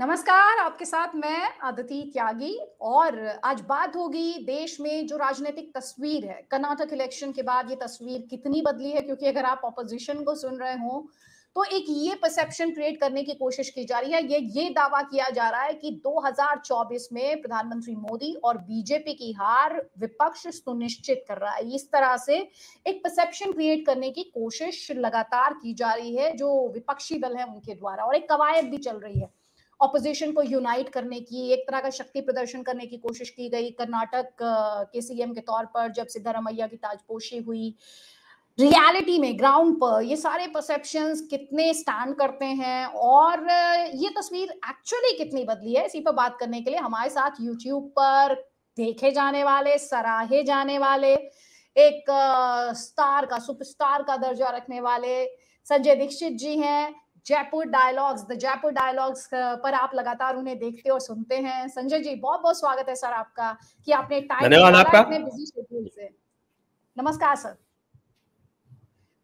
नमस्कार आपके साथ मैं आदिति त्यागी और आज बात होगी देश में जो राजनीतिक तस्वीर है कर्नाटक इलेक्शन के बाद ये तस्वीर कितनी बदली है क्योंकि अगर आप ऑपोजिशन को सुन रहे हो तो एक ये परसेप्शन क्रिएट करने की कोशिश की जा रही है ये ये दावा किया जा रहा है कि 2024 में प्रधानमंत्री मोदी और बीजेपी की हार विपक्ष सुनिश्चित कर रहा है इस तरह से एक परसेप्शन क्रिएट करने की कोशिश लगातार की जा रही है जो विपक्षी दल है उनके द्वारा और एक कवायद भी चल रही है ऑपोजिशन को यूनाइट करने की एक तरह का शक्ति प्रदर्शन करने की कोशिश की गई कर्नाटक के सीएम के तौर पर जब सिद्धारमैया की ताजपोशी हुई रियलिटी में ग्राउंड पर ये सारे परसेप्शन कितने स्टैंड करते हैं और ये तस्वीर एक्चुअली कितनी बदली है इसी पर बात करने के लिए हमारे साथ यूट्यूब पर देखे जाने वाले सराहे जाने वाले एक स्टार का सुपरस्टार का दर्जा रखने वाले संजय दीक्षित जी हैं Jaipur dialogues the Jaipur dialogues uh, पर आप लगातार उन्हें देखते और सुनते हैं संजय जी बहुत बहुत स्वागत है सर आपका कि आपने टाइम नमस्कार सर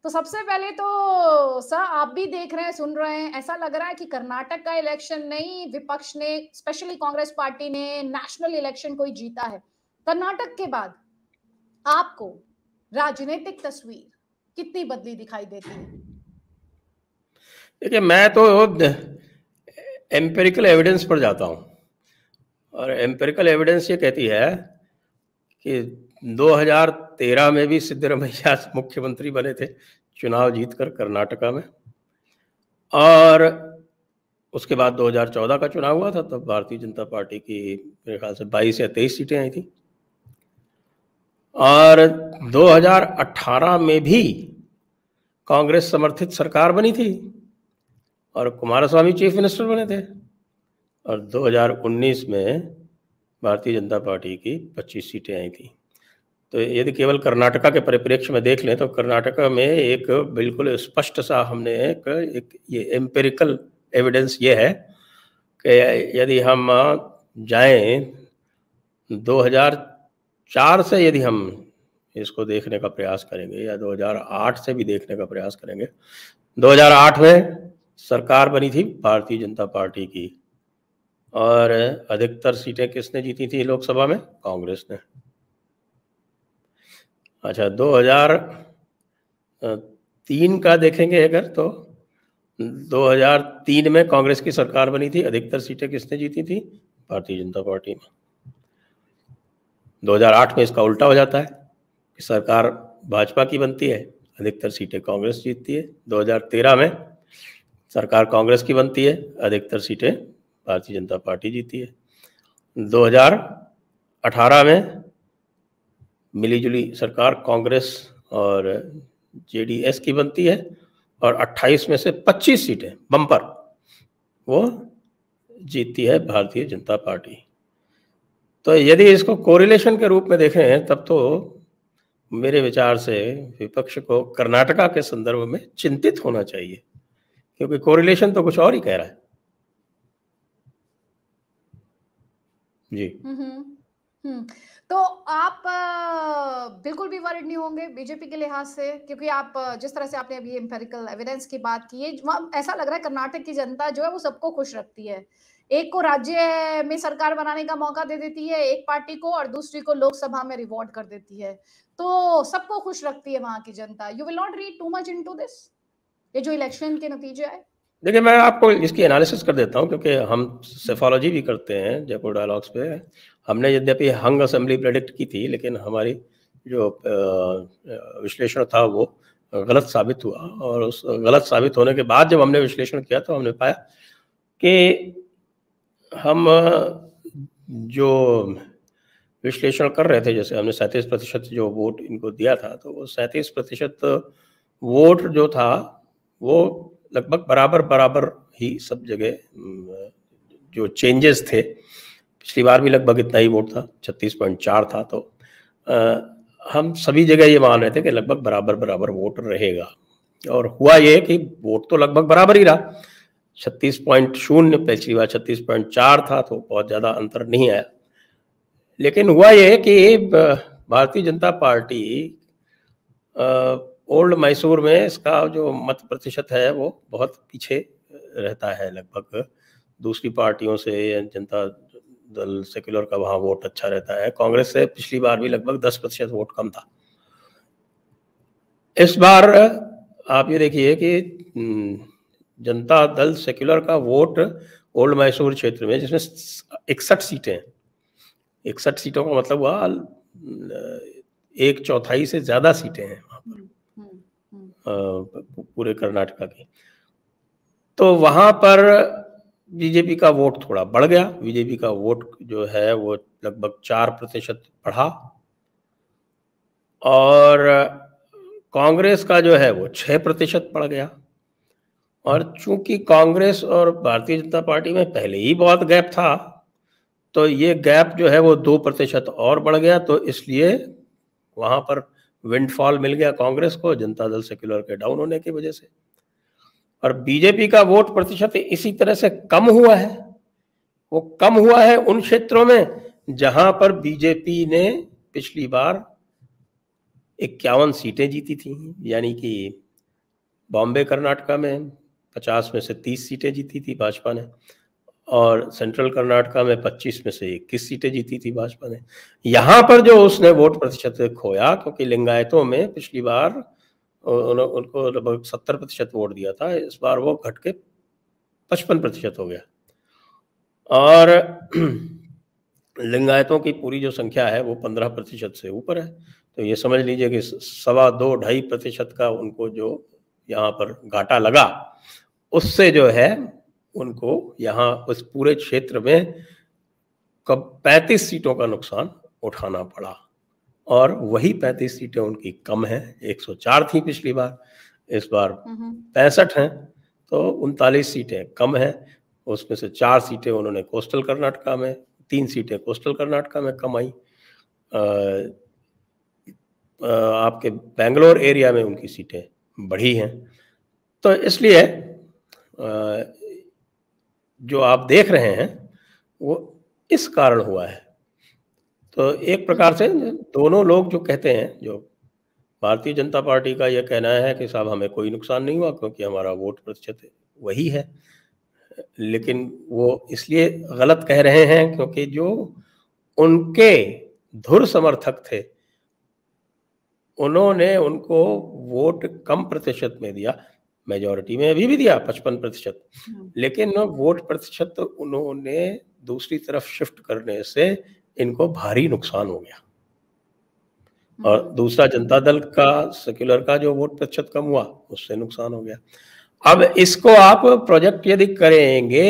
तो सबसे पहले तो सर आप भी देख रहे हैं सुन रहे हैं ऐसा लग रहा है कि कर्नाटक का इलेक्शन नहीं विपक्ष ने स्पेशली कांग्रेस पार्टी ने नेशनल इलेक्शन को ही जीता है कर्नाटक के बाद आपको राजनीतिक तस्वीर कितनी बदली दिखाई देती है देखिए मैं तो एम्पेरिकल एविडेंस पर जाता हूँ और एम्पेरिकल एविडेंस ये कहती है कि 2013 में भी सिद्धरमैया मुख्यमंत्री बने थे चुनाव जीतकर कर्नाटका में और उसके बाद 2014 का चुनाव हुआ था तब भारतीय जनता पार्टी की मेरे ख्याल से 22 या 23 सीटें आई थी और 2018 में भी कांग्रेस समर्थित सरकार बनी थी और कुमार स्वामी चीफ मिनिस्टर बने थे और 2019 में भारतीय जनता पार्टी की 25 सीटें आई थी तो यदि केवल कर्नाटका के परिप्रेक्ष्य में देख लें तो कर्नाटका में एक बिल्कुल स्पष्ट सा हमने एक, एक ये एम्पेरिकल एविडेंस ये है कि यदि हम जाएं 2004 से यदि हम इसको देखने का प्रयास करेंगे या 2008 से भी देखने का प्रयास करेंगे 2008 में सरकार बनी थी भारतीय जनता पार्टी की और अधिकतर सीटें किसने जीती थी लोकसभा में कांग्रेस ने अच्छा 2003 का देखेंगे अगर तो 2003 में कांग्रेस की सरकार बनी थी अधिकतर सीटें किसने जीती थी भारतीय जनता पार्टी में 2008 में इसका उल्टा हो जाता है कि सरकार भाजपा की बनती है अधिकतर सीटें कांग्रेस जीतती है 2013 में सरकार कांग्रेस की बनती है अधिकतर सीटें भारतीय जनता पार्टी जीती है 2018 में मिलीजुली सरकार कांग्रेस और जेडीएस की बनती है और 28 में से 25 सीटें बम्पर वो जीतती है भारतीय जनता पार्टी तो यदि इसको कोरिलेशन के रूप में देखें तब तो मेरे विचार से विपक्ष को कर्नाटका के संदर्भ में चिंतित होना चाहिए क्योंकि कोरिलेशन तो कुछ और ही कह रहा है जी हम्म, हम्म। तो आप बिल्कुल भी वर्ड नहीं होंगे बीजेपी के लिहाज से क्योंकि आप जिस तरह से आपने अभी एम्पेरिकल एविडेंस की बात की है ऐसा लग रहा है कर्नाटक की जनता जो है वो सबको खुश रखती है एक को राज्य में सरकार बनाने का मौका दे देती है एक पार्टी को और दूसरी को लोकसभा में रिवॉर्ड कर देती है तो सबको खुश रखती है वहां की जनता you will not read too much into this ये जो इलेक्शन के नतीजे आए देखिए मैं आपको इसकी एनालिसिस कर देता हूँ क्योंकि हम सेफोलॉजी भी करते हैं जयपुर डायलॉग्स पे हमने यद्यपि हंग असेंबली प्रेडिक्ट की थी लेकिन हमारी जो विश्लेषण था वो गलत साबित हुआ और उस गलत साबित होने के बाद जब हमने विश्लेषण किया तो हमने पाया कि हम जो विश्लेषण कर रहे थे जैसे हमने सैंतीस प्रतिशत जो वोट इनको दिया था तो वो सैंतीस प्रतिशत वोट जो था वो लगभग बराबर बराबर ही सब जगह जो चेंजेस थे पिछली बार भी लगभग इतना ही वोट था छत्तीस पॉइंट चार था तो आ, हम सभी जगह ये मान रहे थे कि लगभग बराबर बराबर वोट रहेगा और हुआ ये कि वोट तो लगभग बराबर ही रहा छत्तीस पॉइंट शून्य पिछली बार छत्तीस पॉइंट चार था तो बहुत ज़्यादा अंतर नहीं आया लेकिन हुआ ये कि भारतीय जनता पार्टी आ, ओल्ड मैसूर में इसका जो मत प्रतिशत है वो बहुत पीछे रहता है लगभग दूसरी पार्टियों से जनता दल सेक्युलर का वहाँ वोट अच्छा रहता है कांग्रेस से पिछली बार भी लगभग दस प्रतिशत वोट कम था इस बार आप ये देखिए कि जनता दल सेक्युलर का वोट ओल्ड मैसूर क्षेत्र में जिसमें इकसठ सीटें इकसठ सीटों का मतलब हुआ एक चौथाई से ज़्यादा सीटें हैं पूरे कर्नाटका के तो वहाँ पर बीजेपी का वोट थोड़ा बढ़ गया बीजेपी का वोट जो है वो लगभग चार प्रतिशत बढ़ा और कांग्रेस का जो है वो छः प्रतिशत बढ़ गया और चूंकि कांग्रेस और भारतीय जनता पार्टी में पहले ही बहुत गैप था तो ये गैप जो है वो दो प्रतिशत और बढ़ गया तो इसलिए वहाँ पर विंडफॉल मिल गया कांग्रेस को जनता दल सेक्युलर के डाउन होने की वजह से और बीजेपी का वोट प्रतिशत इसी तरह से कम हुआ है वो कम हुआ है उन क्षेत्रों में जहां पर बीजेपी ने पिछली बार इक्यावन सीटें जीती थी यानी कि बॉम्बे कर्नाटका में पचास में से तीस सीटें जीती थी भाजपा ने और सेंट्रल कर्नाटका में 25 में से इक्कीस सीटें जीती थी भाजपा ने यहाँ पर जो उसने वोट प्रतिशत खोया क्योंकि लिंगायतों में पिछली बार उनको लगभग सत्तर प्रतिशत वोट दिया था इस बार वो घट के पचपन प्रतिशत हो गया और लिंगायतों की पूरी जो संख्या है वो पंद्रह प्रतिशत से ऊपर है तो ये समझ लीजिए कि सवा दो ढाई प्रतिशत का उनको जो यहाँ पर घाटा लगा उससे जो है उनको यहाँ उस पूरे क्षेत्र में कब पैंतीस सीटों का नुकसान उठाना पड़ा और वही पैंतीस सीटें उनकी कम हैं 104 थी पिछली बार इस बार हम्म। पैंसठ हैं तो उनतालीस सीटें कम हैं उसमें से चार सीटें उन्होंने कोस्टल कर्नाटका में तीन सीटें कोस्टल कर्नाटका में कमाई आपके बेंगलोर एरिया में उनकी सीटें बढ़ी हैं तो इसलिए जो आप देख रहे हैं वो इस कारण हुआ है तो एक प्रकार से दोनों लोग जो कहते हैं जो भारतीय जनता पार्टी का यह कहना है कि साहब हमें कोई नुकसान नहीं हुआ क्योंकि हमारा वोट प्रतिशत वही है लेकिन वो इसलिए गलत कह रहे हैं क्योंकि जो उनके धुर समर्थक थे उन्होंने उनको वोट कम प्रतिशत में दिया मेजोरिटी में अभी भी दिया पचपन प्रतिशत हाँ। लेकिन वोट प्रतिशत तो उन्होंने दूसरी तरफ शिफ्ट करने से इनको भारी नुकसान हो गया हाँ। और दूसरा जनता दल का सेक्युलर का जो वोट प्रतिशत कम हुआ उससे नुकसान हो गया अब इसको आप प्रोजेक्ट यदि करेंगे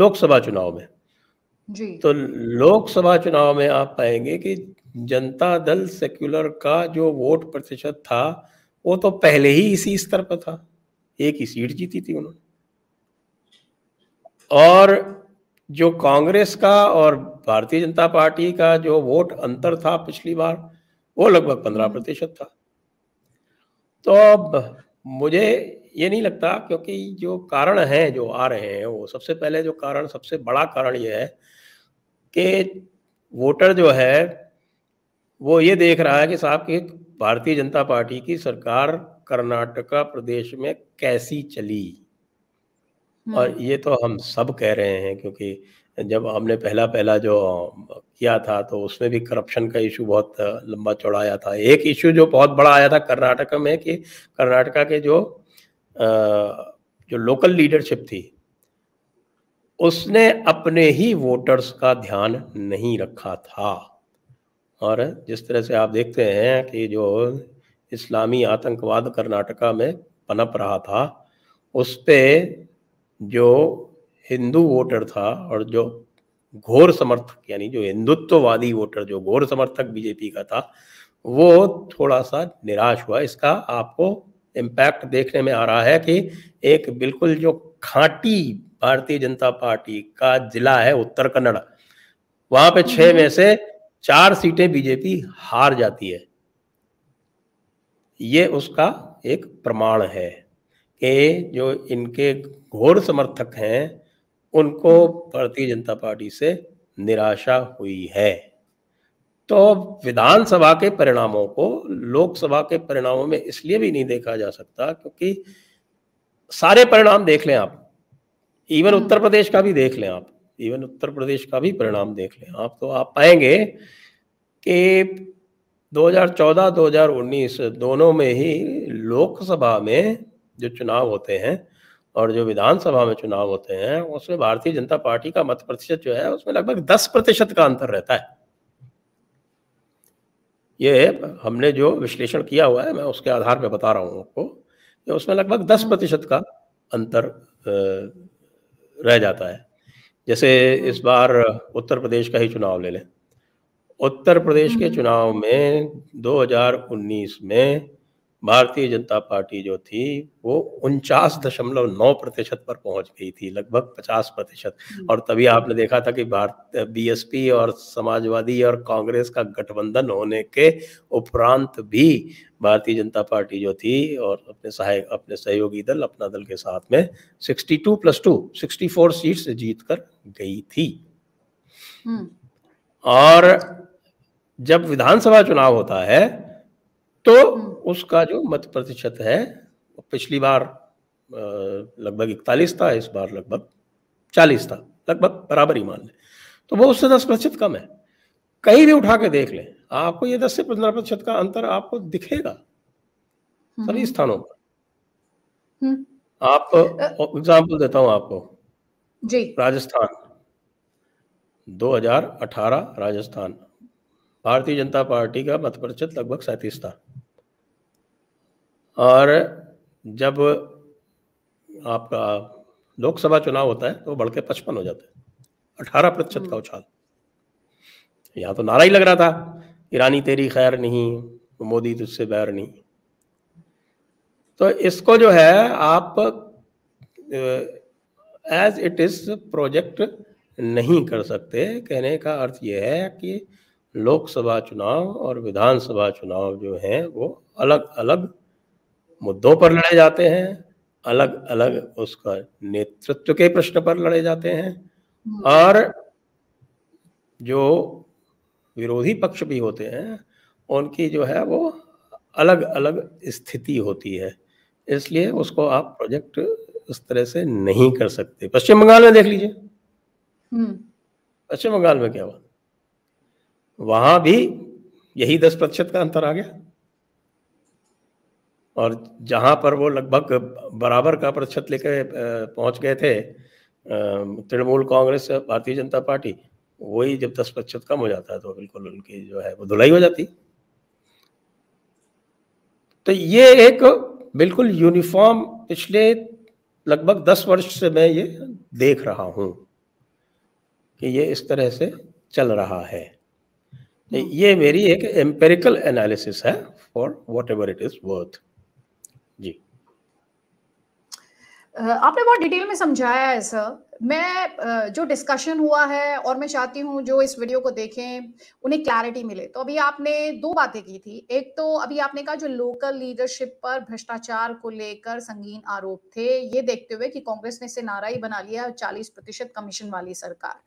लोकसभा चुनाव में जी तो लोकसभा चुनाव में आप पाएंगे कि जनता दल सेक्युलर का जो वोट प्रतिशत था वो तो पहले ही इसी स्तर पर था एक ही सीट जीती थी उन्होंने और जो कांग्रेस का और भारतीय जनता पार्टी का जो वोट अंतर था पिछली बार वो लगभग पंद्रह हम्म। प्रतिशत था तो अब मुझे ये नहीं लगता क्योंकि जो कारण हैं जो आ रहे हैं वो सबसे पहले जो कारण सबसे बड़ा कारण ये है कि वोटर जो है वो ये देख रहा है कि साहब की भारतीय जनता पार्टी की सरकार कर्नाटका प्रदेश में कैसी चली हम्म। और ये तो हम सब कह रहे हैं क्योंकि जब हमने पहला पहला जो किया था तो उसमें भी करप्शन का इशू बहुत लंबा चौड़ा आया था एक इशू जो बहुत बड़ा आया था कर्नाटक में कि कर्नाटका के जो जो लोकल लीडरशिप थी उसने अपने ही वोटर्स का ध्यान नहीं रखा था और जिस तरह से आप देखते हैं कि जो इस्लामी आतंकवाद कर्नाटका में पनप रहा था उस पर जो हिंदू वोटर था और जो घोर समर्थक यानी जो हिंदुत्ववादी वोटर जो घोर समर्थक बीजेपी का था वो थोड़ा सा निराश हुआ इसका आपको इम्पैक्ट देखने में आ रहा है कि एक बिल्कुल जो खांटी भारतीय जनता पार्टी का जिला है उत्तर कन्नड़ वहां पे छह हम्म। में से चार सीटें बीजेपी हार जाती है ये उसका एक प्रमाण है कि जो इनके घोर समर्थक हैं उनको भारतीय जनता पार्टी से निराशा हुई है तो विधानसभा के परिणामों को लोकसभा के परिणामों में इसलिए भी नहीं देखा जा सकता क्योंकि सारे परिणाम देख लें आप इवन हम्म। उत्तर प्रदेश का भी देख लें आप इवन उत्तर प्रदेश का भी परिणाम देख लें आप तो आप पाएंगे कि 2014-2019 दोनों में ही लोकसभा में जो चुनाव होते हैं और जो विधानसभा में चुनाव होते हैं उसमें भारतीय जनता पार्टी का मत प्रतिशत जो है उसमें लगभग दस प्रतिशत का अंतर रहता है ये हमने जो विश्लेषण किया हुआ है मैं उसके आधार पर बता रहा हूँ आपको उसमें लगभग दस प्रतिशत का अंतर रह जाता है जैसे इस बार उत्तर प्रदेश का ही चुनाव ले लें उत्तर प्रदेश के हम्म। चुनाव में 2019 में भारतीय जनता पार्टी जो थी वो उनचास दशमलव नौ प्रतिशत पर पहुंच गई थी लगभग पचास प्रतिशत हम्म। और तभी आपने देखा था कि भारत बीएसपी और समाजवादी और कांग्रेस का गठबंधन होने के उपरांत भी भारतीय जनता पार्टी जो थी और अपने सहायक अपने सहयोगी दल अपना दल के साथ में 62 प्लस टू सिक्सटी से जीत कर गई थी हम्म। और जब विधानसभा चुनाव होता है तो हम्म। उसका जो मत प्रतिशत है पिछली बार लगभग इकतालीस था इस बार लगभग चालीस था लगभग बराबर ही मान ले तो वो उससे दस प्रतिशत कम है कहीं भी उठा के देख ले आपको ये दस से पंद्रह प्रतिशत का अंतर आपको दिखेगा सभी हम्म। स्थानों पर हम्म। आप एग्जाम्पल देता हूं आपको जी राजस्थान 2018 राजस्थान भारतीय जनता पार्टी का मत प्रतिशत लगभग सैंतीस था और जब आपका लोकसभा चुनाव होता है तो बढ़ के पचपन हो जाता है अठारह प्रतिशत का हम्म। उछाल यहाँ तो नारा ही लग रहा था ईरानी तेरी खैर नहीं मोदी तुझसे बैर नहीं तो इसको जो है आप एज इट इज प्रोजेक्ट नहीं कर सकते कहने का अर्थ यह है कि लोकसभा चुनाव और विधानसभा चुनाव जो हैं वो अलग अलग मुद्दों पर लड़े जाते हैं अलग अलग उसका नेतृत्व के प्रश्न पर लड़े जाते हैं हम्म। और जो विरोधी पक्ष भी होते हैं उनकी जो है वो अलग अलग स्थिति होती है इसलिए उसको आप प्रोजेक्ट उस तरह से नहीं कर सकते पश्चिम बंगाल में देख लीजिए हम्म। पश्चिम बंगाल में क्या हुआ वहां भी यही दस प्रतिशत का अंतर आ गया और जहां पर वो लगभग बराबर का प्रतिशत लेके पहुंच गए थे तृणमूल कांग्रेस भारतीय जनता पार्टी वही जब दस प्रतिशत कम हो जाता है तो बिल्कुल उनकी जो है वो धुलाई हो जाती तो ये एक बिल्कुल यूनिफॉर्म पिछले लगभग दस वर्ष से मैं ये देख रहा हूँ कि ये इस तरह से चल रहा है तो ये मेरी एक एम्पेरिकल एनालिसिस है for whatever it is worth आपने बहुत डिटेल में समझाया है सर मैं जो डिस्कशन हुआ है और मैं चाहती हूँ जो इस वीडियो को देखें उन्हें क्लैरिटी मिले तो अभी आपने दो बातें की थी एक तो अभी आपने कहा जो लोकल लीडरशिप पर भ्रष्टाचार को लेकर संगीन आरोप थे ये देखते हुए कि कांग्रेस ने इसे नारा ही बना लिया चालीस प्रतिशत कमीशन वाली सरकार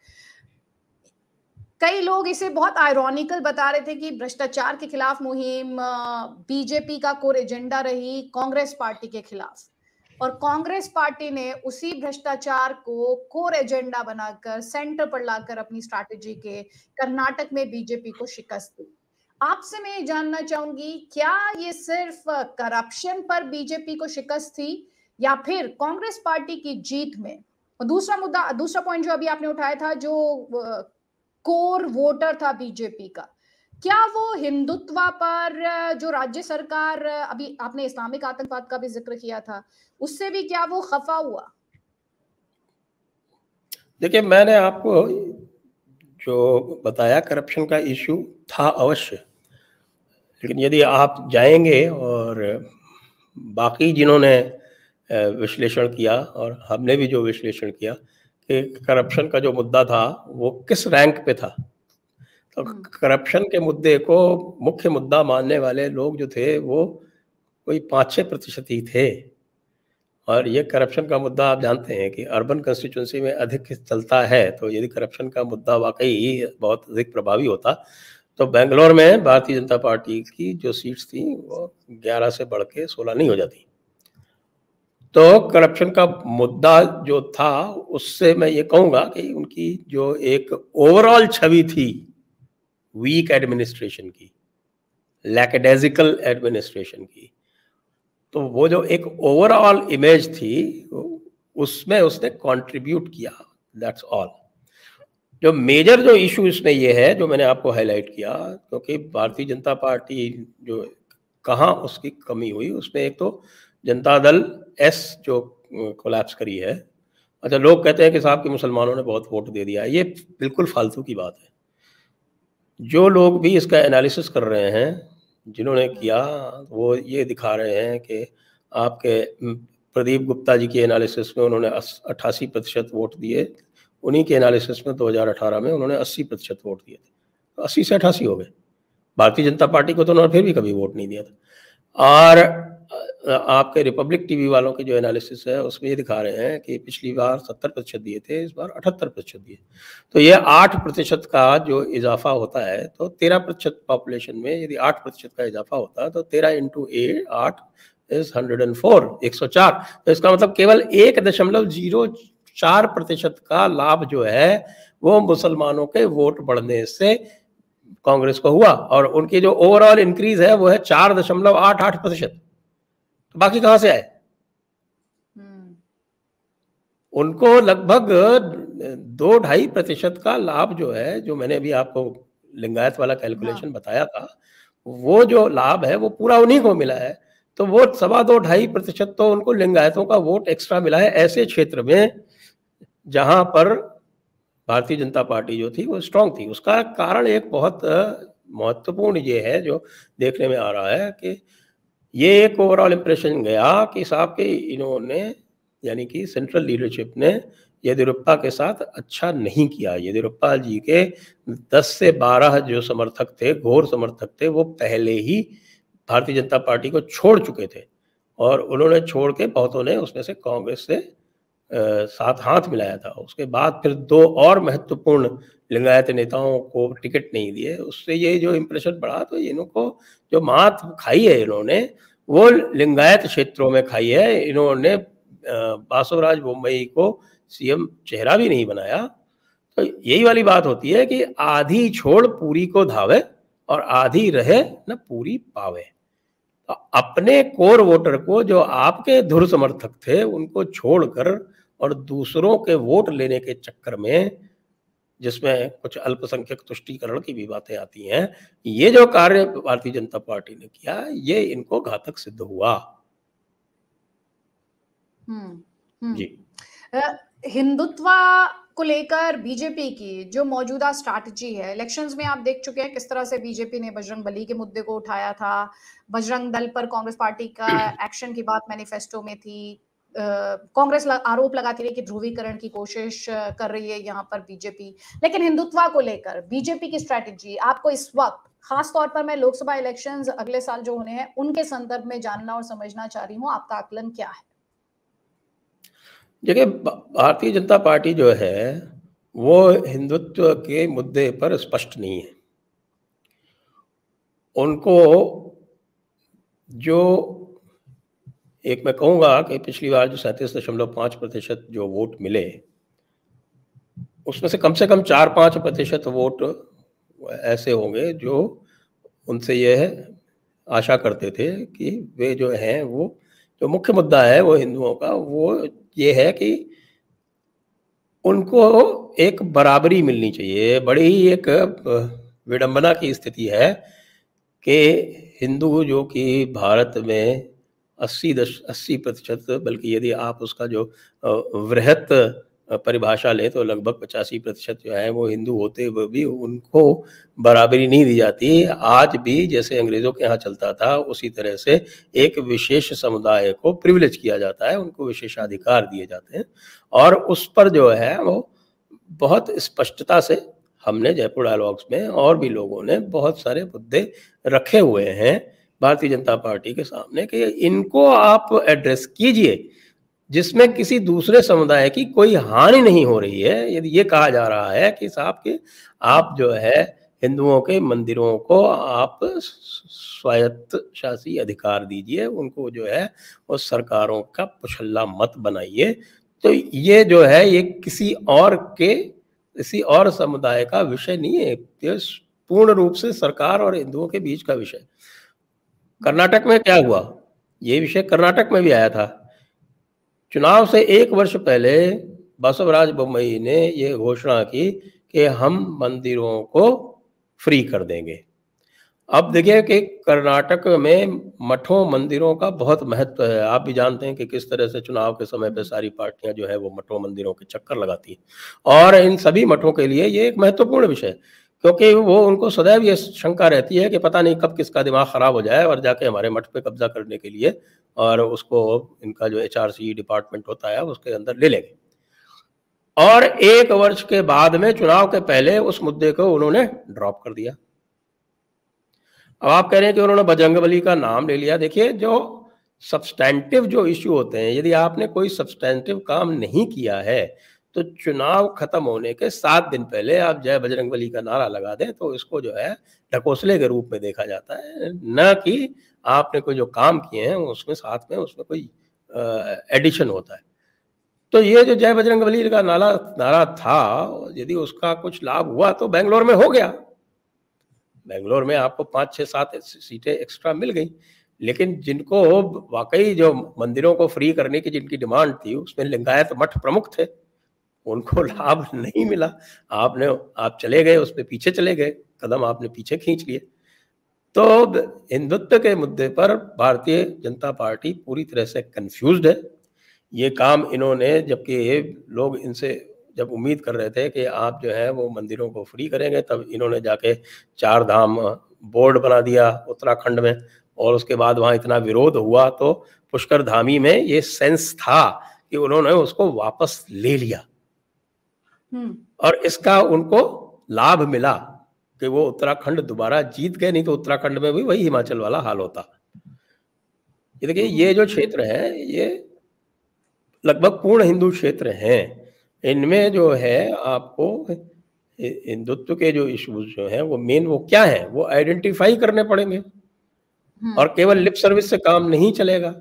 कई लोग इसे बहुत आयरॉनिकल बता रहे थे कि भ्रष्टाचार के खिलाफ मुहिम बीजेपी का कोर एजेंडा रही कांग्रेस पार्टी के खिलाफ और कांग्रेस पार्टी ने उसी भ्रष्टाचार को कोर एजेंडा बनाकर सेंटर पर लाकर अपनी स्ट्रैटेजी के कर्नाटक में बीजेपी को शिकस्त दी आपसे मैं ये जानना चाहूंगी क्या ये सिर्फ करप्शन पर बीजेपी को शिकस्त थी या फिर कांग्रेस पार्टी की जीत में और दूसरा मुद्दा दूसरा पॉइंट जो अभी आपने उठाया था जो कोर वोटर था बीजेपी का क्या वो हिंदुत्व पर जो राज्य सरकार अभी आपने इस्लामिक आतंकवाद का भी जिक्र किया था उससे भी क्या वो खफा हुआ देखिए मैंने आपको जो बताया करप्शन का इशू था अवश्य लेकिन यदि आप जाएंगे और बाकी जिन्होंने विश्लेषण किया और हमने भी जो विश्लेषण किया कि करप्शन का जो मुद्दा था वो किस रैंक पे था तो करप्शन हम्म। के मुद्दे को मुख्य मुद्दा मानने वाले लोग जो थे वो कोई पाँच छः प्रतिशत ही थे और ये करप्शन का मुद्दा आप जानते हैं कि अर्बन कंस्टिट्यूंसी में अधिक चलता है तो यदि करप्शन का मुद्दा वाकई ही बहुत अधिक प्रभावी होता तो बेंगलोर में भारतीय जनता पार्टी की जो सीट्स थी वो 11 से बढ़ के सोलह नहीं हो जाती तो करप्शन का मुद्दा जो था उससे मैं ये कहूँगा कि उनकी जो एक ओवरऑल छवि थी वीक एडमिनिस्ट्रेशन की लैकेडेजिकल एडमिनिस्ट्रेशन की तो वो जो एक ओवरऑल इमेज थी उसमें उसने कंट्रीब्यूट किया दैट्स ऑल जो मेजर जो इशू इसमें ये है जो मैंने आपको हाईलाइट किया क्योंकि भारतीय जनता पार्टी जो कहाँ उसकी कमी हुई उसमें एक तो जनता दल एस जो कोलैप्स करी है अच्छा लोग कहते हैं कि साहब कि मुसलमानों ने बहुत वोट दे दिया ये बिल्कुल फालतू की बात है जो लोग भी इसका एनालिसिस कर रहे हैं जिन्होंने किया वो ये दिखा रहे हैं कि आपके प्रदीप गुप्ता जी के एनालिसिस में उन्होंने अट्ठासी प्रतिशत वोट दिए उन्हीं के एनालिसिस में 2018 में उन्होंने 80 प्रतिशत वोट दिए थे अस्सी से अठासी हो गए भारतीय जनता पार्टी को तो उन्होंने फिर भी कभी वोट नहीं दिया था और आपके रिपब्लिक टीवी वालों के जो एनालिसिस है उसमें ये दिखा रहे हैं कि पिछली बार सत्तर प्रतिशत दिए थे इस बार अठहत्तर प्रतिशत दिए तो ये आठ प्रतिशत का जो इजाफा होता है तो तेरह प्रतिशत पॉपुलेशन में यदि आठ प्रतिशत का इजाफा होता है तो तेरह इंटू ए आठ इज हंड्रेड एंड फोर एक सौ चार तो इसका मतलब केवल एक दशमलव जीरो चार प्रतिशत का लाभ जो है वो मुसलमानों के वोट बढ़ने से कांग्रेस को हुआ और उनकी जो ओवरऑल इंक्रीज है वो है चार दशमलव आठ आठ प्रतिशत बाकी कहां से आए हम्म। उनको लगभग दो ढाई प्रतिशत का लाभ जो है जो मैंने अभी आपको लिंगायत वाला कैलकुलेशन हाँ। बताया था वो जो लाभ है वो पूरा उन्हीं को मिला है तो वो सवा दो ढाई प्रतिशत तो उनको लिंगायतों का वोट एक्स्ट्रा मिला है ऐसे क्षेत्र में जहां पर भारतीय जनता पार्टी जो थी वो स्ट्रांग थी उसका कारण एक बहुत महत्वपूर्ण ये है जो देखने में आ रहा है कि ये एक ओवरऑल इम्प्रेशन गया कि साहब के इन्होंने यानी कि सेंट्रल लीडरशिप ने येदियुरप्पा के साथ अच्छा नहीं किया येदियुरप्पा जी के 10 से 12 जो समर्थक थे घोर समर्थक थे वो पहले ही भारतीय जनता पार्टी को छोड़ चुके थे और उन्होंने छोड़ के बहुतों ने उसमें से कांग्रेस से साथ हाथ मिलाया था उसके बाद फिर दो और महत्वपूर्ण लिंगायत नेताओं को टिकट नहीं दिए उससे ये जो इम्प्रेशन बढ़ा तो इनको जो मात खाई है इन्होंने वो लिंगायत क्षेत्रों में खाई है इन्होंने बासवराज बोम्बई को सीएम चेहरा भी नहीं बनाया तो यही वाली बात होती है कि आधी छोड़ पूरी को धावे और आधी रहे न पूरी पावे तो अपने कोर वोटर को जो आपके धुर समर्थक थे उनको छोड़कर और दूसरों के वोट लेने के चक्कर में जिसमें कुछ अल्पसंख्यक तुष्टिकरण की भी बातें आती हैं ये जो कार्य भारतीय जनता पार्टी ने किया ये इनको घातक सिद्ध हुआ हम्म, हम्म। जी हिंदुत्व को लेकर बीजेपी की जो मौजूदा स्ट्रैटेजी है इलेक्शंस में आप देख चुके हैं किस तरह से बीजेपी ने बजरंग बली के मुद्दे को उठाया था बजरंग दल पर कांग्रेस पार्टी का एक्शन की बात मैनिफेस्टो में थी कांग्रेस आरोप लगाती रही कि ध्रुवीकरण की कोशिश कर रही है यहाँ पर बीजेपी लेकिन हिंदुत्व को लेकर बीजेपी की स्ट्रैटेजी आपको इस वक्त खास तौर पर मैं लोकसभा इलेक्शंस अगले साल जो होने हैं उनके संदर्भ में जानना और समझना चाह रही हूँ आपका आकलन क्या है देखिए भारतीय जनता पार्टी जो है वो हिंदुत्व के मुद्दे पर स्पष्ट नहीं है उनको जो एक मैं कहूँगा कि पिछली बार जो सैंतीस दशमलव पाँच प्रतिशत जो वोट मिले उसमें से कम से कम चार पाँच प्रतिशत वोट ऐसे होंगे जो उनसे यह आशा करते थे कि वे जो हैं वो जो मुख्य मुद्दा है वो हिंदुओं का वो ये है कि उनको एक बराबरी मिलनी चाहिए बड़ी ही एक विडंबना की स्थिति है कि हिंदू जो कि भारत में अस्सी दश अस्सी प्रतिशत बल्कि यदि आप उसका जो वृहत परिभाषा ले तो लगभग पचासी प्रतिशत जो है वो हिंदू होते हुए भी उनको बराबरी नहीं दी जाती आज भी जैसे अंग्रेजों के यहाँ चलता था उसी तरह से एक विशेष समुदाय को प्रिविलेज किया जाता है उनको विशेषाधिकार दिए जाते हैं और उस पर जो है वो बहुत स्पष्टता से हमने जयपुर डायलॉग्स में और भी लोगों ने बहुत सारे मुद्दे रखे हुए हैं भारतीय जनता पार्टी के सामने कि इनको आप एड्रेस कीजिए जिसमें किसी दूसरे समुदाय की कोई हानि नहीं हो रही है यदि ये कहा जा रहा है कि साहब के आप जो है हिंदुओं के मंदिरों को आप स्वायत्त शासी अधिकार दीजिए उनको जो है उस सरकारों का पुछल्ला मत बनाइए तो ये जो है ये किसी और के किसी और समुदाय का विषय नहीं है पूर्ण रूप से सरकार और हिंदुओं के बीच का विषय कर्नाटक में क्या हुआ ये विषय कर्नाटक में भी आया था चुनाव से एक वर्ष पहले बसवराज बोमई ने यह घोषणा की कि हम मंदिरों को फ्री कर देंगे अब देखिए कि कर्नाटक में मठों मंदिरों का बहुत महत्व है आप भी जानते हैं कि किस तरह से चुनाव के समय पर सारी पार्टियां जो है वो मठों मंदिरों के चक्कर लगाती हैं और इन सभी मठों के लिए ये एक महत्वपूर्ण विषय है क्योंकि वो उनको सदैव ये शंका रहती है कि पता नहीं कब किसका दिमाग ख़राब हो जाए और जाके हमारे मठ पे कब्जा करने के लिए और उसको इनका जो एच डिपार्टमेंट होता है उसके अंदर ले लेंगे और एक वर्ष के बाद में चुनाव के पहले उस मुद्दे को उन्होंने ड्रॉप कर दिया अब आप कह रहे हैं कि उन्होंने बजरंग बली का नाम ले लिया देखिए जो सब्सटैंटिव जो इश्यू होते हैं यदि आपने कोई सब्सटैंटिव काम नहीं किया है तो चुनाव खत्म होने के सात दिन पहले आप जय बली का नारा लगा दें तो इसको जो है ढकोसले के रूप में देखा जाता है न कि आपने कोई जो काम किए हैं उसमें साथ में उसमें कोई एडिशन होता है तो ये जो जय बली का नारा नारा था यदि उसका कुछ लाभ हुआ तो बेंगलोर में हो गया बेंगलोर में आपको पांच छह सात सीटें एक्स्ट्रा मिल गई लेकिन जिनको वाकई जो मंदिरों को फ्री करने की जिनकी डिमांड थी उसमें लिंगायत मठ प्रमुख थे उनको लाभ नहीं मिला आपने आप चले गए उस पर पीछे चले गए कदम आपने पीछे खींच लिए तो हिंदुत्व के मुद्दे पर भारतीय जनता पार्टी पूरी तरह से कंफ्यूज है ये काम इन्होंने जबकि ये लोग इनसे जब उम्मीद कर रहे थे कि आप जो है वो मंदिरों को फ्री करेंगे तब इन्होंने जाके चार धाम बोर्ड बना दिया उत्तराखंड में और उसके बाद वहाँ इतना विरोध हुआ तो पुष्कर धामी में ये सेंस था कि उन्होंने उसको वापस ले लिया हम्म। और इसका उनको लाभ मिला कि वो उत्तराखंड दोबारा जीत गए नहीं तो उत्तराखंड में भी वही हिमाचल वाला हाल होता ये देखिए ये जो क्षेत्र है ये लगभग पूर्ण हिंदू क्षेत्र हैं इनमें जो है आपको हिंदुत्व के जो इश्यूज जो हैं वो मेन वो क्या है वो आइडेंटिफाई करने पड़ेंगे हम्म। और केवल लिप सर्विस से काम नहीं चलेगा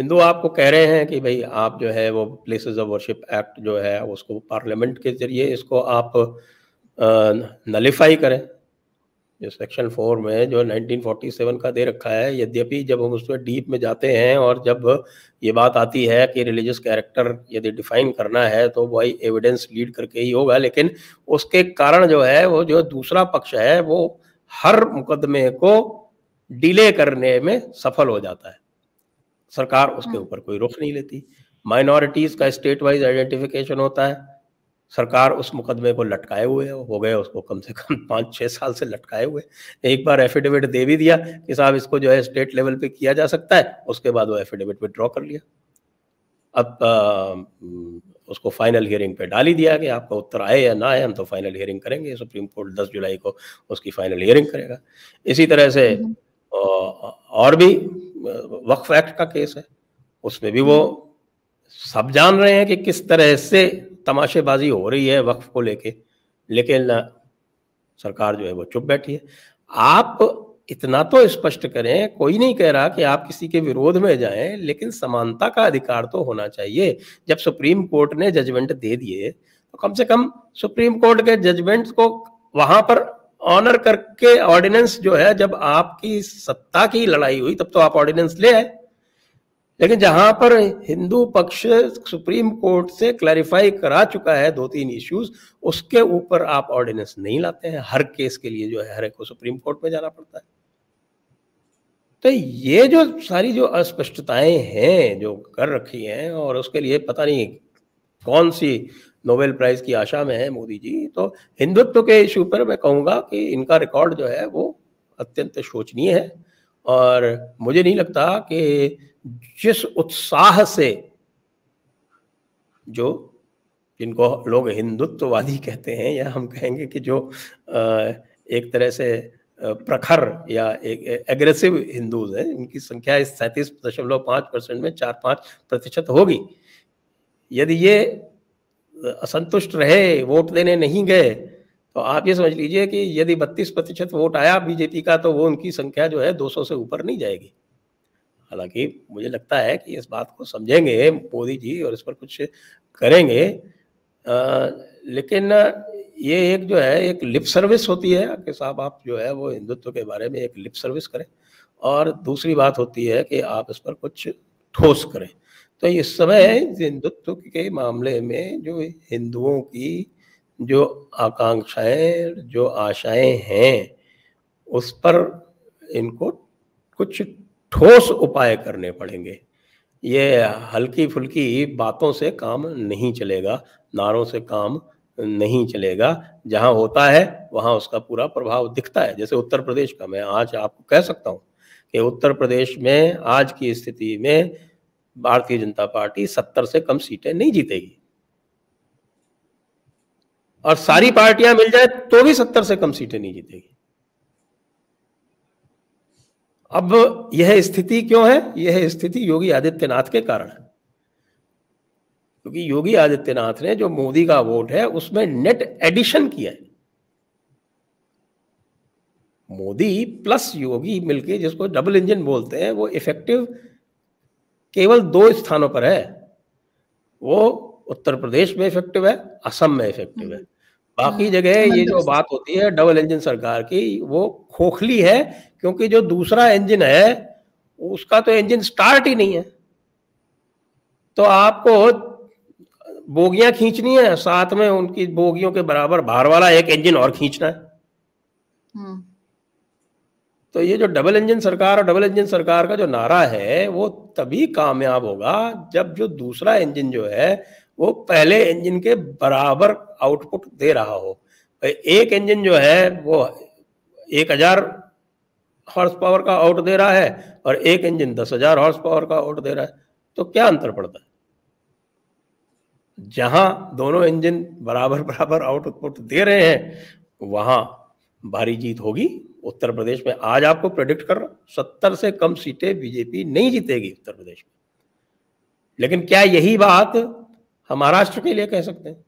हिंदू आपको कह रहे हैं कि भाई आप जो है वो प्लेसेस ऑफ वर्शिप एक्ट जो है उसको पार्लियामेंट के जरिए इसको आप नलीफाई करें जो सेक्शन फोर में जो 1947 का दे रखा है यद्यपि जब हम उसमें डीप में जाते हैं और जब ये बात आती है कि रिलीजियस कैरेक्टर यदि डिफाइन करना है तो भाई एविडेंस लीड करके ही होगा लेकिन उसके कारण जो है वो जो दूसरा पक्ष है वो हर मुकदमे को डिले करने में सफल हो जाता है सरकार उसके हाँ। ऊपर कोई रुख नहीं लेती माइनॉरिटीज़ का स्टेट वाइज आइडेंटिफिकेशन होता है सरकार उस मुकदमे को लटकाए हुए हो गए उसको कम से कम पाँच छः साल से लटकाए हुए एक बार एफिडेविट दे भी दिया कि साहब इसको जो है स्टेट लेवल पे किया जा सकता है उसके बाद वो एफिडेविट विड्रॉ कर लिया अब आ, उसको फाइनल हियरिंग पे डाल ही दिया कि आपका उत्तर आए या ना आए हम तो फाइनल हियरिंग करेंगे सुप्रीम कोर्ट 10 जुलाई को उसकी फाइनल हियरिंग करेगा इसी तरह से हम्म। और भी वक्फ एक्ट का केस है उसमें भी वो सब जान रहे हैं कि किस तरह से तमाशेबाजी हो रही है वक्फ को लेके लेकिन सरकार जो है वो चुप बैठी है आप इतना तो स्पष्ट करें कोई नहीं कह रहा कि आप किसी के विरोध में जाएं लेकिन समानता का अधिकार तो होना चाहिए जब सुप्रीम कोर्ट ने जजमेंट दे दिए तो कम से कम सुप्रीम कोर्ट के जजमेंट को वहां पर ऑनर करके ऑर्डिनेंस जो है जब आपकी सत्ता की लड़ाई हुई तब तो आप ऑर्डिनेंस ले आए लेकिन जहां पर हिंदू पक्ष सुप्रीम कोर्ट से क्लैरिफाई करा चुका है दो तीन इश्यूज उसके ऊपर आप ऑर्डिनेंस नहीं लाते हैं हर केस के लिए जो है हर एक को सुप्रीम कोर्ट में जाना पड़ता है तो ये जो सारी जो अस्पष्टताएं हैं जो कर रखी हैं और उसके लिए पता नहीं कौन सी नोबेल प्राइज की आशा में है मोदी जी तो हिंदुत्व के इशू पर मैं कहूँगा कि इनका रिकॉर्ड जो है वो अत्यंत शोचनीय है और मुझे नहीं लगता कि जिस उत्साह से जो जिनको लोग हिंदुत्ववादी कहते हैं या हम कहेंगे कि जो एक तरह से प्रखर या एक एग्रेसिव हिंदूज हैं इनकी संख्या इस सैंतीस दशमलव पाँच परसेंट में चार पाँच प्रतिशत होगी यदि ये असंतुष्ट रहे वोट देने नहीं गए तो आप ये समझ लीजिए कि यदि 32 प्रतिशत वोट आया बीजेपी का तो वो उनकी संख्या जो है 200 से ऊपर नहीं जाएगी हालांकि मुझे लगता है कि इस बात को समझेंगे मोदी जी और इस पर कुछ करेंगे आ, लेकिन ये एक जो है एक लिप सर्विस होती है कि साहब आप जो है वो हिंदुत्व के बारे में एक लिप सर्विस करें और दूसरी बात होती है कि आप इस पर कुछ ठोस करें तो इस समय हिंदुत्व के मामले में जो हिंदुओं की जो आकांक्षाएं जो आशाएं हैं उस पर इनको कुछ ठोस उपाय करने पड़ेंगे ये हल्की फुल्की बातों से काम नहीं चलेगा नारों से काम नहीं चलेगा जहां होता है वहां उसका पूरा प्रभाव दिखता है जैसे उत्तर प्रदेश का मैं आज आपको कह सकता हूं कि उत्तर प्रदेश में आज की स्थिति में भारतीय जनता पार्टी सत्तर से कम सीटें नहीं जीतेगी और सारी पार्टियां मिल जाए तो भी सत्तर से कम सीटें नहीं जीतेगी अब यह स्थिति क्यों है यह स्थिति योगी आदित्यनाथ के कारण है क्योंकि योगी आदित्यनाथ ने जो मोदी का वोट है उसमें नेट एडिशन किया है मोदी प्लस योगी मिलके जिसको डबल इंजन बोलते हैं वो इफेक्टिव केवल दो स्थानों पर है वो उत्तर प्रदेश में इफेक्टिव है असम में इफेक्टिव है बाकी हाँ, जगह ये जो बात होती है डबल इंजन सरकार की वो खोखली है क्योंकि जो दूसरा इंजन है उसका तो इंजन स्टार्ट ही नहीं है तो आपको बोगियां खींचनी है साथ में उनकी बोगियों के बराबर भार वाला एक इंजन और खींचना है हम्म। तो ये जो डबल इंजन सरकार और डबल इंजन सरकार का जो नारा है वो तभी कामयाब होगा जब जो दूसरा इंजन जो है वो पहले इंजन के बराबर आउटपुट दे रहा हो एक इंजन जो है वो एक हजार हॉर्स पावर का आउट दे रहा है और एक इंजन दस हजार हॉर्स पावर का आउट दे रहा है तो क्या अंतर पड़ता है जहां दोनों इंजन बराबर बराबर आउटपुट दे रहे हैं वहां भारी जीत होगी उत्तर प्रदेश में आज आपको प्रेडिक्ट कर रहा हूं सत्तर से कम सीटें बीजेपी नहीं जीतेगी उत्तर प्रदेश में लेकिन क्या यही बात हम महाराष्ट्र के लिए कह सकते हैं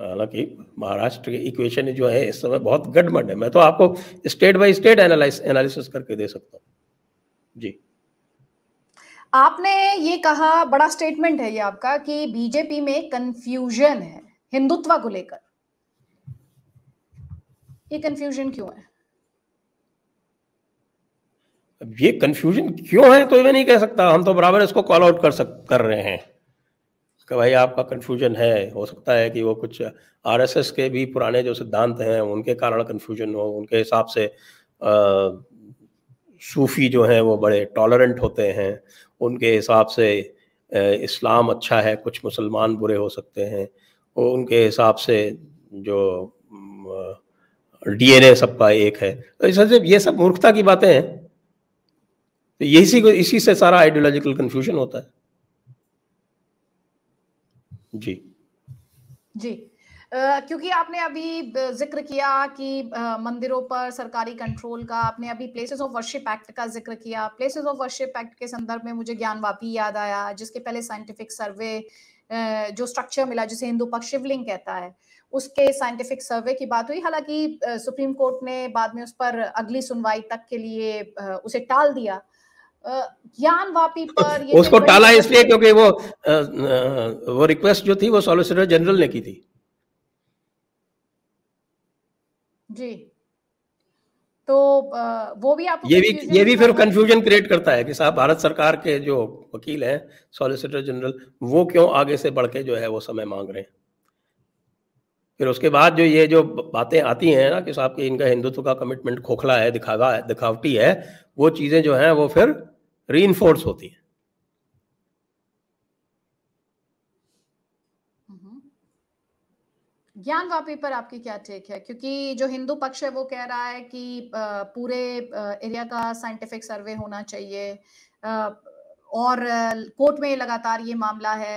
हालांकि महाराष्ट्र के इक्वेशन जो है इस समय बहुत गडमंड है मैं तो आपको स्टेट बाय स्टेट एनालिसिस करके दे सकता हूँ जी आपने ये कहा बड़ा स्टेटमेंट है ये आपका कि बीजेपी में कंफ्यूजन है हिंदुत्व को लेकर ये कंफ्यूजन क्यों है अब ये कंफ्यूजन क्यों है तो मैं नहीं कह सकता हम तो बराबर इसको कॉल आउट कर सक कर रहे हैं कि भाई आपका कन्फ्यूजन है हो सकता है कि वो कुछ आरएसएस के भी पुराने जो सिद्धांत हैं उनके कारण कन्फ्यूजन हो उनके हिसाब से आ, सूफी जो हैं वो बड़े टॉलरेंट होते हैं उनके हिसाब से इस्लाम अच्छा है कुछ मुसलमान बुरे हो सकते हैं उनके हिसाब से जो डीएनए सबका एक है तो ये सब मूर्खता की बातें हैं तो यही इसी से सारा आइडियोलॉजिकल कंफ्यूजन होता है जी जी Uh, क्योंकि आपने अभी जिक्र किया कि uh, मंदिरों पर सरकारी कंट्रोल का आपने अभी प्लेसेस ऑफ वर्शिप एक्ट का जिक्र किया प्लेसेस ऑफ वर्शिप एक्ट के संदर्भ में मुझे ज्ञान वापी याद आया जिसके पहले साइंटिफिक सर्वे uh, जो स्ट्रक्चर मिला जिसे हिंदू पक्ष शिवलिंग कहता है उसके साइंटिफिक सर्वे की बात हुई हालांकि सुप्रीम कोर्ट ने बाद में उस पर अगली सुनवाई तक के लिए उसे टाल दिया वापी पर ये उसको टाला इसलिए क्योंकि वो वो रिक्वेस्ट जो थी वो सॉलिसिटर जनरल ने की थी जी तो वो भी आप ये भी ये भी फिर कंफ्यूजन क्रिएट करता है कि साहब भारत सरकार के जो वकील हैं सॉलिसिटर जनरल वो क्यों आगे से बढ़ के जो है वो समय मांग रहे हैं फिर उसके बाद जो ये जो बातें आती हैं ना कि साहब के इनका हिंदुत्व का कमिटमेंट खोखला है दिखावा है दिखावटी है वो चीज़ें जो हैं वो फिर री होती हैं हम्म। ज्ञान वापी पर आपकी क्या टेक है क्योंकि जो हिंदू पक्ष है वो कह रहा है कि पूरे एरिया का साइंटिफिक सर्वे होना चाहिए और कोर्ट में लगातार ये मामला है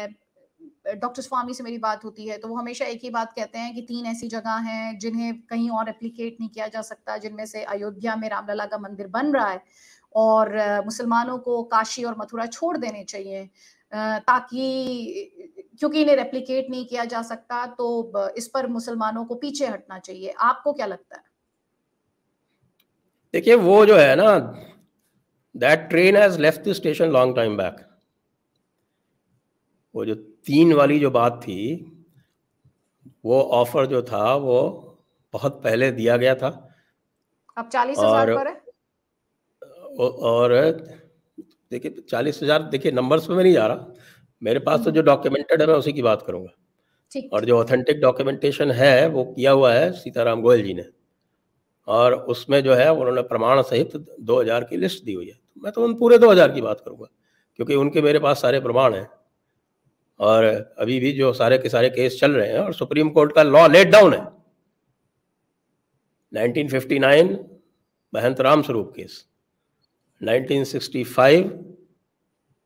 डॉक्टर स्वामी से मेरी बात होती है तो वो हमेशा एक ही बात कहते हैं कि तीन ऐसी जगह हैं जिन्हें कहीं और एप्लीकेट नहीं किया जा सकता जिनमें से अयोध्या में रामलला का मंदिर बन रहा है और मुसलमानों को काशी और मथुरा छोड़ देने चाहिए ताकि क्योंकि इन्हें रेप्लीकेट नहीं किया जा सकता तो इस पर मुसलमानों को पीछे हटना चाहिए आपको क्या लगता है देखिए वो जो है ना that train has left the station long time back वो जो तीन वाली जो बात थी वो ऑफर जो था वो बहुत पहले दिया गया था अब चालीस हजार और देखिए चालीस हजार देखिए नंबर्स पे मैं नहीं जा रहा मेरे पास तो हम्म। जो डॉक्यूमेंटेड है मैं उसी की बात करूंगा और जो ऑथेंटिक डॉक्यूमेंटेशन है वो किया हुआ है सीताराम गोयल जी ने और उसमें जो है उन्होंने प्रमाण सहित 2000 की लिस्ट दी हुई है तो मैं तो उन पूरे 2000 की बात करूंगा क्योंकि उनके मेरे पास सारे प्रमाण हैं और अभी भी जो सारे के सारे केस चल रहे हैं और सुप्रीम कोर्ट का लॉ लेट डाउन है 1959 महंत राम स्वरूप केस 1965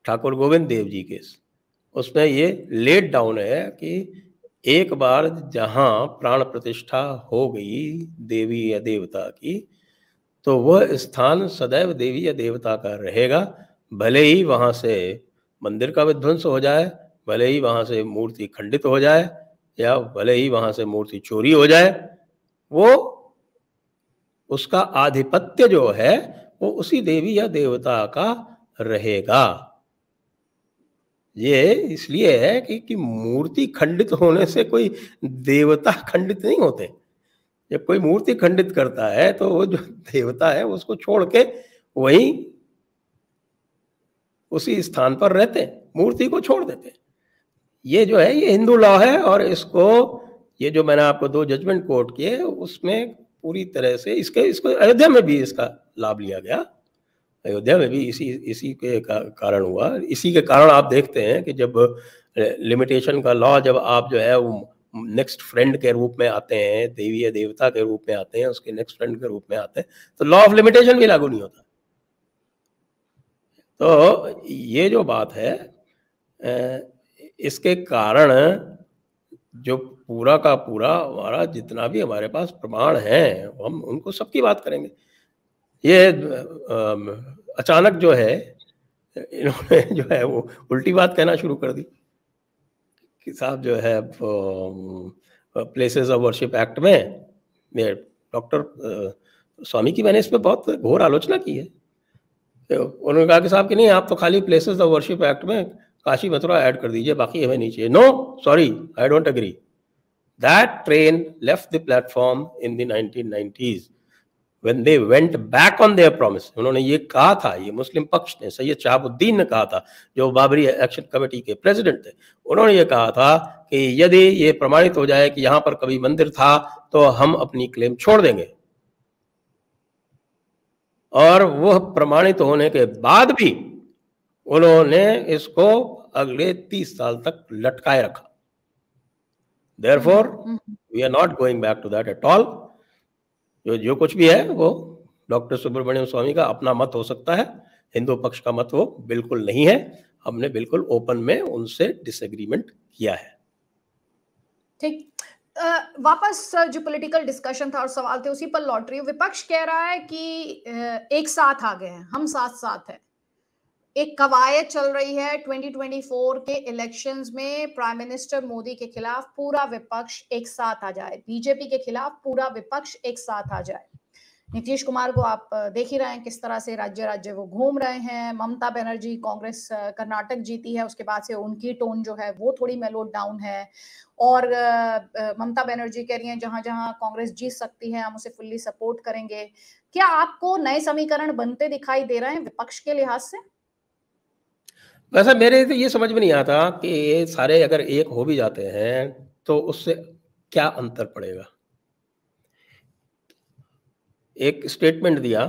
ठाकुर गोविंद देव जी केस उसमें ये लेट डाउन है कि एक बार जहाँ प्राण प्रतिष्ठा हो गई देवी या देवता की तो वह स्थान सदैव देवी या देवता का रहेगा भले ही वहाँ से मंदिर का विध्वंस हो जाए भले ही वहां से मूर्ति खंडित हो जाए या भले ही वहां से मूर्ति चोरी हो जाए वो उसका आधिपत्य जो है वो उसी देवी या देवता का रहेगा ये इसलिए है कि, कि मूर्ति खंडित होने से कोई देवता खंडित नहीं होते जब कोई मूर्ति खंडित करता है तो वो जो देवता है उसको छोड़ के वही उसी स्थान पर रहते मूर्ति को छोड़ देते ये जो है ये हिंदू लॉ है और इसको ये जो मैंने आपको दो जजमेंट कोर्ट किए उसमें पूरी तरह से इसके इसको अयोध्या में भी इसका लाभ लिया गया अयोध्या में भी इसी इसी के कारण हुआ इसी के कारण आप देखते हैं कि जब लिमिटेशन का लॉ जब आप जो है वो नेक्स्ट फ्रेंड के रूप में आते हैं देवी या देवता के रूप में आते हैं उसके नेक्स्ट फ्रेंड के रूप में आते हैं तो लॉ ऑफ लिमिटेशन भी लागू नहीं होता तो ये जो बात है इसके कारण जो पूरा का पूरा हमारा जितना भी हमारे पास प्रमाण है हम उनको सबकी बात करेंगे ये अचानक जो है इन्होंने जो है वो उल्टी बात कहना शुरू कर दी कि साहब जो है प्लेसेस ऑफ वर्शिप एक्ट में डॉक्टर स्वामी की मैंने इस पर बहुत घोर आलोचना की है उन्होंने कहा कि साहब कि नहीं आप तो खाली प्लेसेस ऑफ वर्शिप एक्ट में काशी मथुरा ऐड कर दीजिए बाकी हमें नहीं चाहिए no sorry I don't agree that train left the platform in the 1990s when they went back on their promise उन्होंने ये कहा था ये मुस्लिम पक्ष ने सैयद शहाबुद्दीन ने कहा था जो बाबरी एक्शन कमेटी के प्रेसिडेंट थे उन्होंने ये कहा था कि यदि ये प्रमाणित हो जाए कि यहां पर कभी मंदिर था तो हम अपनी क्लेम छोड़ देंगे और वह प्रमाणित होने के बाद भी उन्होंने इसको अगले तीस साल तक लटकाए रखा therefore we are not going back to that at all जो जो कुछ भी है वो डॉक्टर सुब्रमण्यम स्वामी का अपना मत हो सकता है हिंदू पक्ष का मत वो बिल्कुल नहीं है हमने बिल्कुल ओपन में उनसे डिसएग्रीमेंट किया है ठीक वापस जो पॉलिटिकल डिस्कशन था और सवाल थे उसी पर लौट रही विपक्ष कह रहा है कि एक साथ आ गए हैं हम साथ साथ हैं एक कवायद चल रही है 2024 के इलेक्शंस में प्राइम मिनिस्टर मोदी के खिलाफ पूरा विपक्ष एक साथ आ जाए बीजेपी के खिलाफ पूरा विपक्ष एक साथ आ जाए नीतीश कुमार को आप देख ही रहे हैं किस तरह से राज्य राज्य वो घूम रहे हैं ममता बनर्जी कांग्रेस कर्नाटक जीती है उसके बाद से उनकी टोन जो है वो थोड़ी मेलोड डाउन है और ममता बनर्जी कह रही हैं जहां जहां कांग्रेस जीत सकती है हम उसे फुल्ली सपोर्ट करेंगे क्या आपको नए समीकरण बनते दिखाई दे रहे हैं विपक्ष के लिहाज से वैसे मेरे तो ये समझ में नहीं आता कि ये सारे अगर एक हो भी जाते हैं तो उससे क्या अंतर पड़ेगा एक स्टेटमेंट दिया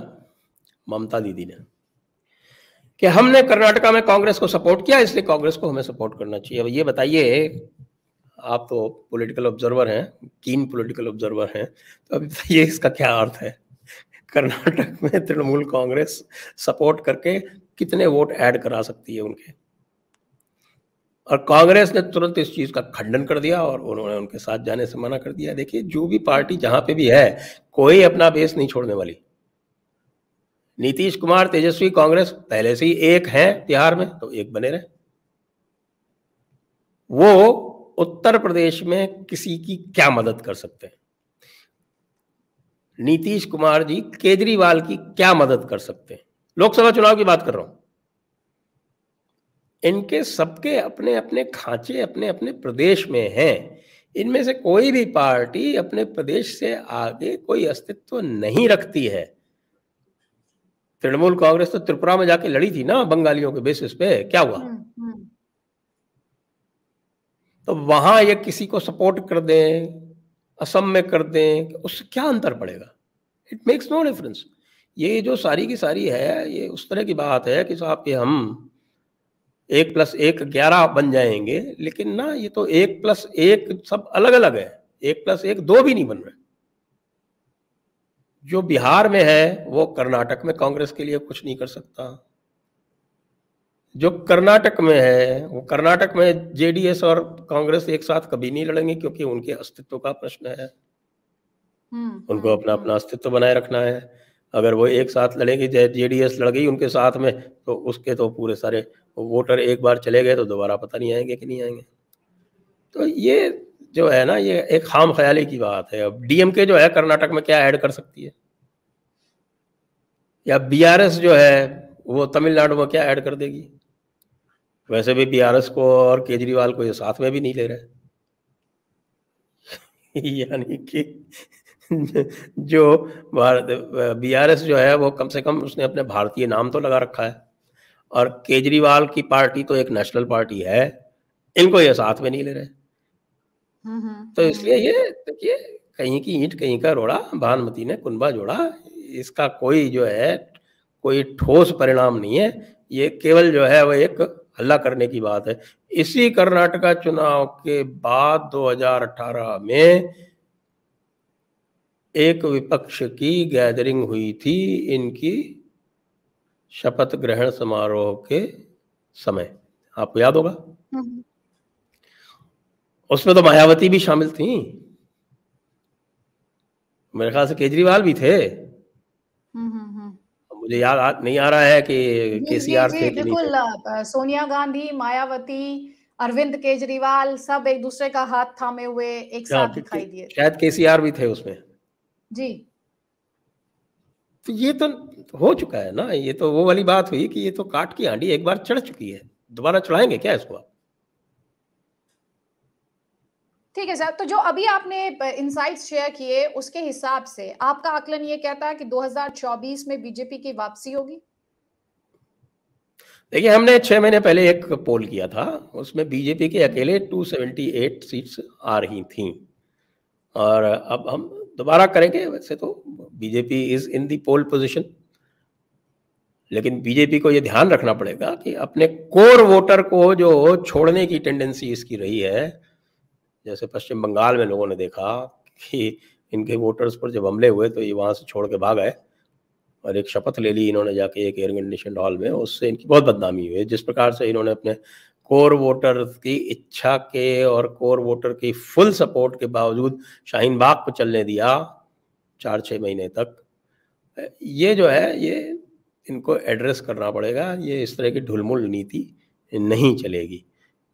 ममता दीदी ने कि हमने कर्नाटका में कांग्रेस को सपोर्ट किया इसलिए कांग्रेस को हमें सपोर्ट करना चाहिए अब ये बताइए आप तो पॉलिटिकल ऑब्जर्वर हैं कीन पॉलिटिकल ऑब्जर्वर हैं तो अभी बताइए इसका क्या अर्थ है कर्नाटक में तृणमूल कांग्रेस सपोर्ट करके कितने वोट ऐड करा सकती है उनके और कांग्रेस ने तुरंत इस चीज का खंडन कर दिया और उन्होंने उनके साथ जाने से मना कर दिया देखिए जो भी पार्टी जहां पे भी है कोई अपना बेस नहीं छोड़ने वाली नीतीश कुमार तेजस्वी कांग्रेस पहले से ही एक हैं बिहार में तो एक बने रहे वो उत्तर प्रदेश में किसी की क्या मदद कर सकते हैं नीतीश कुमार जी केजरीवाल की क्या मदद कर सकते हैं लोकसभा चुनाव की बात कर रहा हूं इनके सबके अपने अपने खांचे अपने अपने प्रदेश में हैं इनमें से कोई भी पार्टी अपने प्रदेश से आगे कोई अस्तित्व नहीं रखती है तृणमूल कांग्रेस तो त्रिपुरा में जाके लड़ी थी ना बंगालियों के बेसिस पे क्या हुआ हम्म, हम्म। तो वहां ये किसी को सपोर्ट कर दें असम में कर दें उससे क्या अंतर पड़ेगा इट मेक्स नो डिफरेंस ये जो सारी की सारी है ये उस तरह की बात है कि साहब कि हम एक प्लस एक ग्यारह बन जाएंगे लेकिन ना ये तो एक प्लस एक सब अलग अलग है एक प्लस एक दो भी नहीं बन रहे जो बिहार में है वो कर्नाटक में कांग्रेस के लिए कुछ नहीं कर सकता जो कर्नाटक में है वो कर्नाटक में जेडीएस और कांग्रेस एक साथ कभी नहीं लड़ेंगे क्योंकि उनके अस्तित्व का प्रश्न है हम्म, उनको हाँ, अपना अपना हाँ। अस्तित्व बनाए रखना है अगर वो एक साथ लड़ेंगे चाहे जे डी एस लड़ गई उनके साथ में तो उसके तो पूरे सारे वोटर एक बार चले गए तो दोबारा पता नहीं आएंगे कि नहीं आएंगे तो ये जो है ना ये एक खाम ख्याली की बात है अब डीएमके जो है कर्नाटक में क्या ऐड कर सकती है या बीआरएस जो है वो तमिलनाडु में क्या ऐड कर देगी वैसे भी बीआरएस को और केजरीवाल को ये साथ में भी नहीं ले रहे यानी कि जो भारत बीआरएस जो है वो कम से कम उसने अपने भारतीय नाम तो लगा रखा है और केजरीवाल की पार्टी तो एक नेशनल पार्टी है इनको ये साथ में नहीं ले रहे हम्म, हम्म, तो हम्म। इसलिए ये देखिए तो कहीं की ईंट कहीं का रोड़ा भानुमति ने कुनबा जोड़ा इसका कोई जो है कोई ठोस परिणाम नहीं है ये केवल जो है वो एक हल्ला करने की बात है इसी कर्नाटका चुनाव के बाद 2018 में एक विपक्ष की गैदरिंग हुई थी इनकी शपथ ग्रहण समारोह के समय आपको याद होगा हम्म। उसमें तो मायावती भी शामिल थी मेरे ख्याल से केजरीवाल भी थे हम्म, हम्म, मुझे याद नहीं आ रहा है कि केसीआर थे बिल्कुल सोनिया गांधी मायावती अरविंद केजरीवाल सब एक दूसरे का हाथ थामे हुए एक हाँ, साथ दिखाई दिए शायद केसीआर भी थे उसमें जी तो ये तो हो चुका है ना ये तो वो वाली बात हुई कि ये तो काट की हांडी एक बार चढ़ चुकी है दोबारा चढ़ाएंगे क्या इसको आप ठीक है सर तो जो अभी आपने इंसाइट्स शेयर किए उसके हिसाब से आपका आकलन ये कहता है कि 2024 में बीजेपी की वापसी होगी देखिए हमने छह महीने पहले एक पोल किया था उसमें बीजेपी के अकेले 278 सीट्स आ रही थीं और अब हम दोबारा करेंगे वैसे तो BJP is in the pole position लेकिन बीजेपी को यह ध्यान रखना पड़ेगा कि अपने कोर वोटर को जो छोड़ने की टेंडेंसी इसकी रही है जैसे पश्चिम बंगाल में लोगों ने देखा कि इनके वोटर्स पर जब हमले हुए तो ये वहां से छोड़ के भाग आए और एक शपथ ले ली इन्होंने जाके एक एयर कंडीशन हॉल में उससे इनकी बहुत बदनामी हुई जिस प्रकार से इन्होंने अपने कोर वोटर्स की इच्छा के और कोर वोटर की फुल सपोर्ट के बावजूद शाहीन बाग को चलने दिया चार छः महीने तक ये जो है ये इनको एड्रेस करना पड़ेगा ये इस तरह की ढुलमुल नीति नहीं चलेगी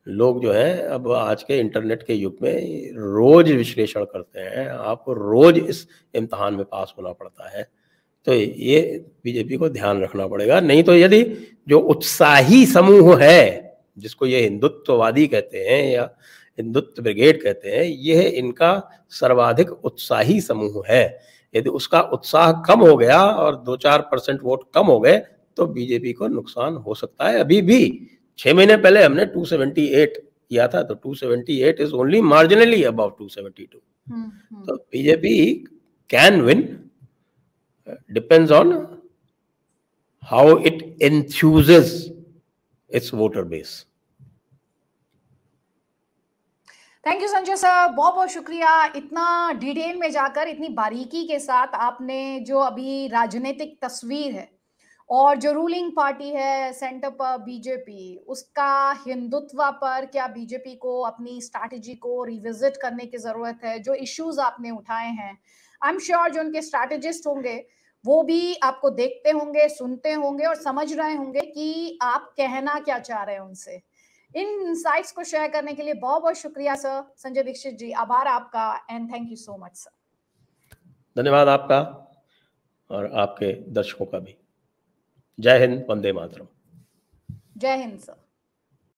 लोग जो हैं अब आज के इंटरनेट के युग में रोज विश्लेषण करते हैं आपको रोज इस इम्तहान में पास होना पड़ता है तो ये बीजेपी को ध्यान रखना पड़ेगा नहीं तो यदि जो उत्साही समूह है जिसको ये हिंदुत्ववादी कहते हैं या हिंदुत्व ब्रिगेड कहते हैं यह इनका सर्वाधिक उत्साही समूह है यदि उसका उत्साह कम हो गया और दो चार परसेंट वोट कम हो गए तो बीजेपी को नुकसान हो सकता है अभी भी छह महीने पहले हमने 278 किया था तो 278 इज ओनली मार्जिनली अबव 272 तो BJP can win depends on how it enthuses its voter base. Thank you Sanjay sir बहुत बहुत शुक्रिया इतना डिटेल में जाकर इतनी बारीकी के साथ आपने जो अभी राजनीतिक तस्वीर है और जो रूलिंग पार्टी है सेंटर पर बीजेपी उसका हिंदुत्व पर क्या बीजेपी को अपनी स्ट्रैटेजी को रिविजिट करने की ज़रूरत है जो इश्यूज आपने उठाए हैं आई एम श्योर जो उनके स्ट्रैटेजिस्ट होंगे वो भी आपको देखते होंगे सुनते होंगे और समझ रहे होंगे कि आप कहना क्या चाह रहे हैं उनसे इन इंसाइट्स को शेयर करने के लिए बहुत बहुत शुक्रिया सर संजय दीक्षित जी आभार आपका and thank you so much sir धन्यवाद आपका और आपके दर्शकों का भी जय हिंद वंदे मातरम जय हिंद सर